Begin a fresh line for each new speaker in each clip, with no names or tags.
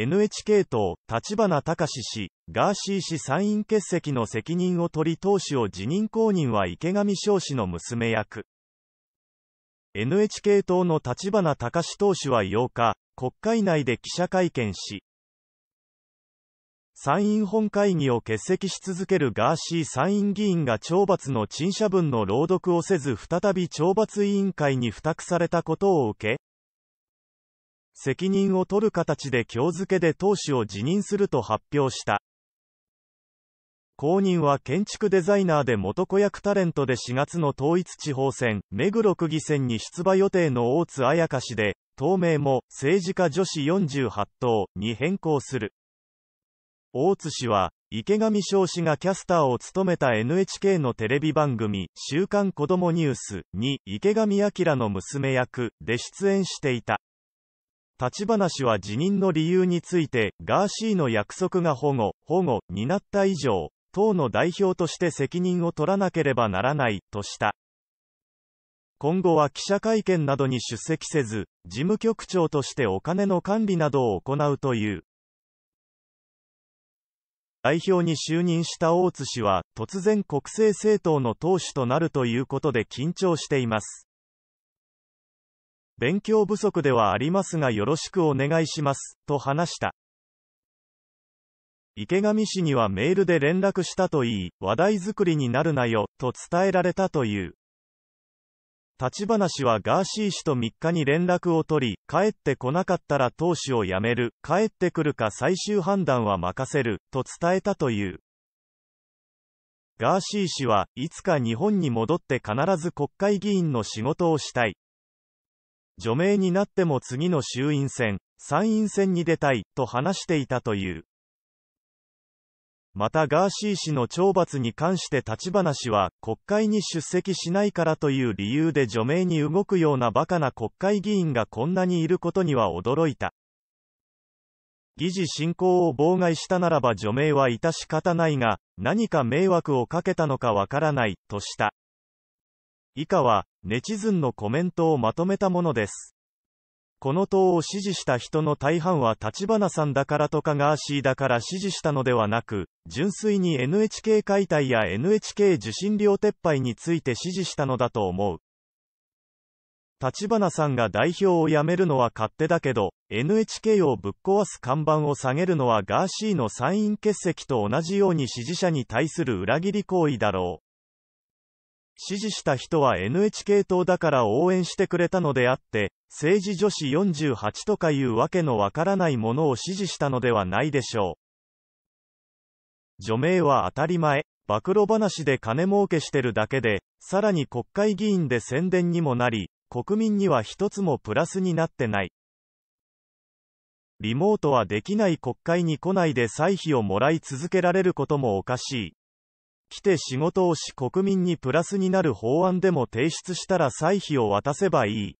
NHK 党、立花隆氏、ガーシー氏参院欠席の責任を取り党首を辞任公認は池上彰氏の娘役。NHK 党の立花隆党首は8日、国会内で記者会見し、参院本会議を欠席し続けるガーシー参院議員が懲罰の陳謝文の朗読をせず再び懲罰委員会に付託されたことを受け、責任を取る形で今日付けで党首を辞任すると発表した。後任は建築デザイナーで元子役タレントで4月の統一地方選、目黒区議選に出馬予定の大津彩香氏で、党名も政治家女子48党に変更する。大津氏は、池上翔氏がキャスターを務めた NHK のテレビ番組、週刊子どもニュースに池上彰の娘役で出演していた。立ちは辞任の理由について、ガーシーの約束が保護、保護になった以上、党の代表として責任を取らなければならない、とした。今後は記者会見などに出席せず、事務局長としてお金の管理などを行うという。代表に就任した大津氏は、突然国政政党の党首となるということで緊張しています。勉強不足ではありますがよろしくお願いします、と話した。池上氏にはメールで連絡したといい、話題作りになるなよ、と伝えられたという。立花氏はガーシー氏と3日に連絡を取り、帰ってこなかったら党首を辞める、帰ってくるか最終判断は任せる、と伝えたという。ガーシー氏はいつか日本に戻って必ず国会議員の仕事をしたい。除名になっても次の衆院選、参院選に出たい、と話していたという。またガーシー氏の懲罰に関して立花氏は、国会に出席しないからという理由で除名に動くようなバカな国会議員がこんなにいることには驚いた。議事進行を妨害したならば除名は致し方ないが、何か迷惑をかけたのかわからない、とした。以下は、ネチズンのコメントをまとめたものです。この党を支持した人の大半は立花さんだからとかガーシーだから支持したのではなく、純粋に NHK 解体や NHK 受信料撤廃について支持したのだと思う。立花さんが代表を辞めるのは勝手だけど、NHK をぶっ壊す看板を下げるのはガーシーの参院欠席と同じように支持者に対する裏切り行為だろう。支持した人は NHK 党だから応援してくれたのであって、政治女子48とかいうわけのわからないものを支持したのではないでしょう。除名は当たり前、暴露話で金儲けしてるだけで、さらに国会議員で宣伝にもなり、国民には一つもプラスになってない。リモートはできない国会に来ないで歳費をもらい続けられることもおかしい。来て仕事をし国民にプラスになる法案でも提出したら歳費を渡せばいい。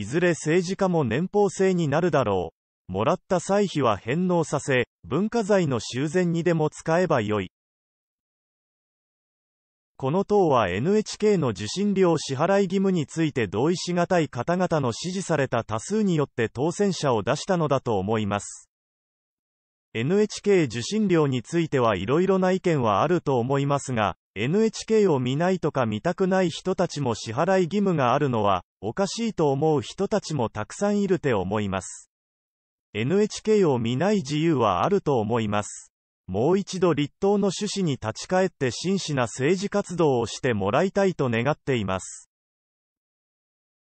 いずれ政治家も年俸制になるだろう。もらった歳費は返納させ、文化財の修繕にでも使えばよい。この党は NHK の受信料支払い義務について同意しがたい方々の支持された多数によって当選者を出したのだと思います。NHK 受信料についてはいろいろな意見はあると思いますが、NHK を見ないとか見たくない人たちも支払い義務があるのは、おかしいと思う人たちもたくさんいるて思います。NHK を見ない自由はあると思います。もう一度立党の趣旨に立ち返って真摯な政治活動をしてもらいたいと願っています。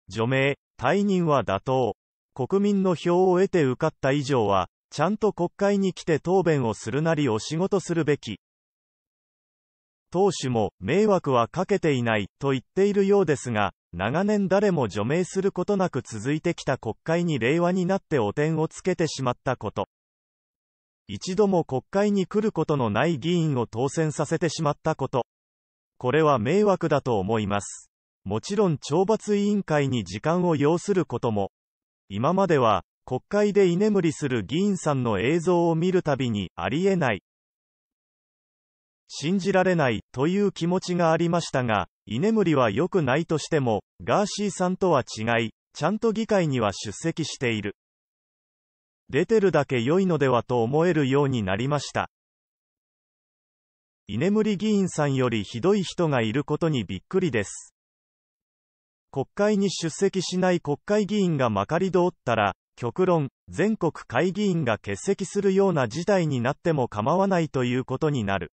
除名、退任は妥当。国民の票を得て受かった以上は、ちゃんと国会に来て答弁をするなりお仕事するべき。党首も、迷惑はかけていない、と言っているようですが、長年誰も除名することなく続いてきた国会に令和になって汚点をつけてしまったこと。一度も国会に来ることのない議員を当選させてしまったこと。これは迷惑だと思います。もちろん懲罰委員会に時間を要することも。今までは、国会で居眠りする議員さんの映像を見るたびに、ありえない。信じられないという気持ちがありましたが、居眠りは良くないとしても、ガーシーさんとは違い、ちゃんと議会には出席している。出てるだけ良いのではと思えるようになりました。居眠り議員さんよりひどい人がいることにびっくりです。国会に出席しない国会議員がまかり通ったら、極論、全国会議員が欠席するような事態になっても構わないということになる。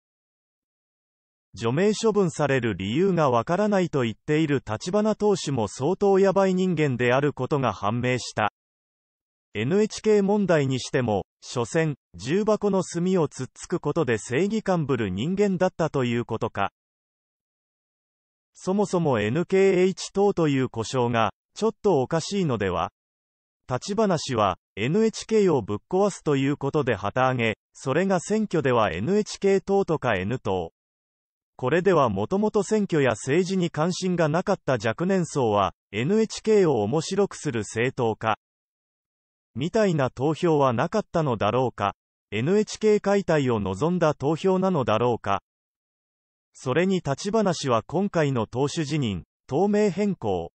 除名処分される理由がわからないと言っている立花党首も相当やばい人間であることが判明した。NHK 問題にしても、所詮、重箱の隅を突っつくことで正義感ぶる人間だったということか。そもそも NKH 党という故障が、ちょっとおかしいのでは立花氏は、NHK をぶっ壊すということで旗揚げ、それが選挙では NHK 党とか N 党。これではもともと選挙や政治に関心がなかった若年層は、NHK を面白くする政党化。みたいな投票はなかったのだろうか。NHK 解体を望んだ投票なのだろうか。それに立花氏は今回の党首辞任、党名変更、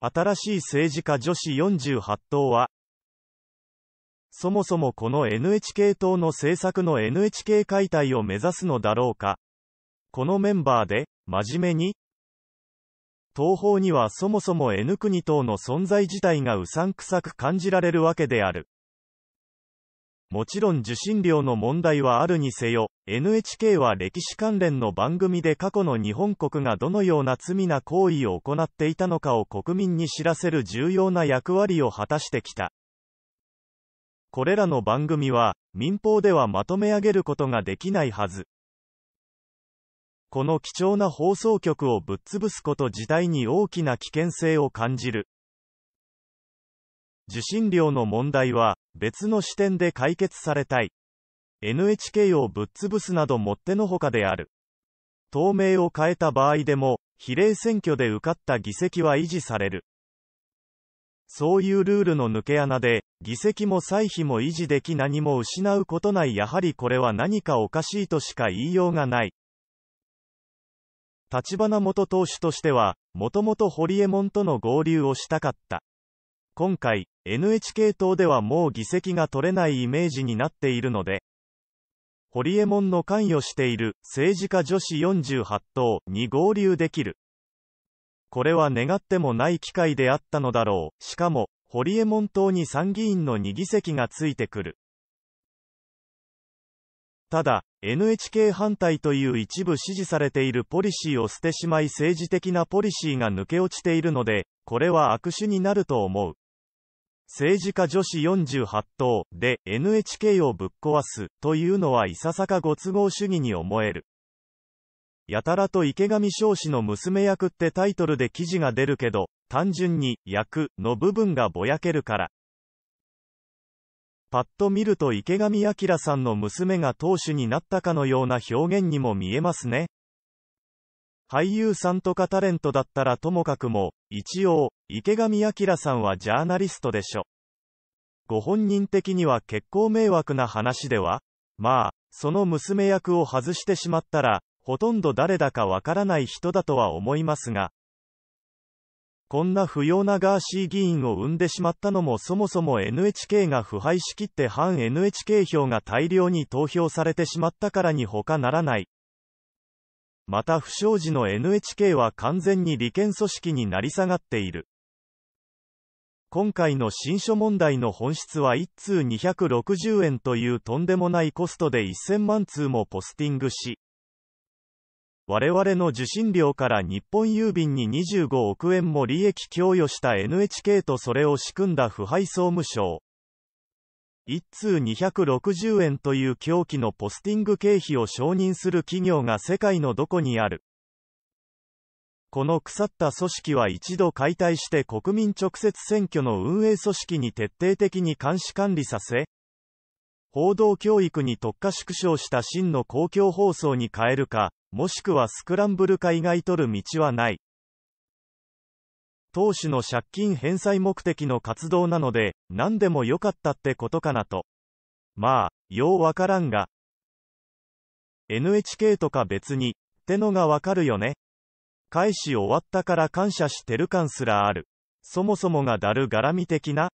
新しい政治家女子48党は、そもそもこの NHK 党の政策の NHK 解体を目指すのだろうか。このメンバーで、真面目に東方にはそもそも N 国党の存在自体がうさんくさく感じられるわけである。もちろん受信料の問題はあるにせよ、NHK は歴史関連の番組で過去の日本国がどのような罪な行為を行っていたのかを国民に知らせる重要な役割を果たしてきた。これらの番組は、民放ではまとめ上げることができないはず。この貴重な放送局をぶっ潰すこと自体に大きな危険性を感じる。受信料の問題は別の視点で解決されたい。NHK をぶっ潰すなどもってのほかである。党名を変えた場合でも、比例選挙で受かった議席は維持される。そういうルールの抜け穴で、議席も歳費も維持でき何も失うことないやはりこれは何かおかしいとしか言いようがない。立花元党首としては、もともと堀江門との合流をしたかった。今回、NHK 党ではもう議席が取れないイメージになっているので、堀モ門の関与している政治家女子48党に合流できる。これは願ってもない機会であったのだろう。しかも、堀モ門党に参議院の2議席がついてくる。ただ、NHK 反対という一部支持されているポリシーを捨てしまい政治的なポリシーが抜け落ちているので、これは悪手になると思う。政治家女子48党で NHK をぶっ壊すというのはいささかご都合主義に思える。やたらと池上彰子の娘役ってタイトルで記事が出るけど、単純に役の部分がぼやけるから。パッと見ると池上彰さんの娘が当主になったかのような表現にも見えますね。俳優さんとかタレントだったらともかくも、一応、池上彰さんはジャーナリストでしょ。ご本人的には結構迷惑な話ではまあ、その娘役を外してしまったら、ほとんど誰だかわからない人だとは思いますが。こんな不要なガーシー議員を生んでしまったのもそもそも NHK が腐敗しきって反 NHK 票が大量に投票されてしまったからに他ならない。また不祥事の NHK は完全に利権組織になり下がっている。今回の新書問題の本質は1通260円というとんでもないコストで1000万通もポスティングし、我々の受信料から日本郵便に25億円も利益供与した NHK とそれを仕組んだ腐敗総務省。1通260円という狂気のポスティング経費を承認する企業が世界のどこにあるこの腐った組織は一度解体して国民直接選挙の運営組織に徹底的に監視管理させ報道教育に特化縮小した真の公共放送に変えるかもしくはスクランブル化以外取る道はない投資の借金返済目的の活動なので、何でもよかったってことかなと。まあ、ようわからんが。NHK とか別に、ってのがわかるよね。返し終わったから感謝してる感すらある。そもそもがだるがらみ的な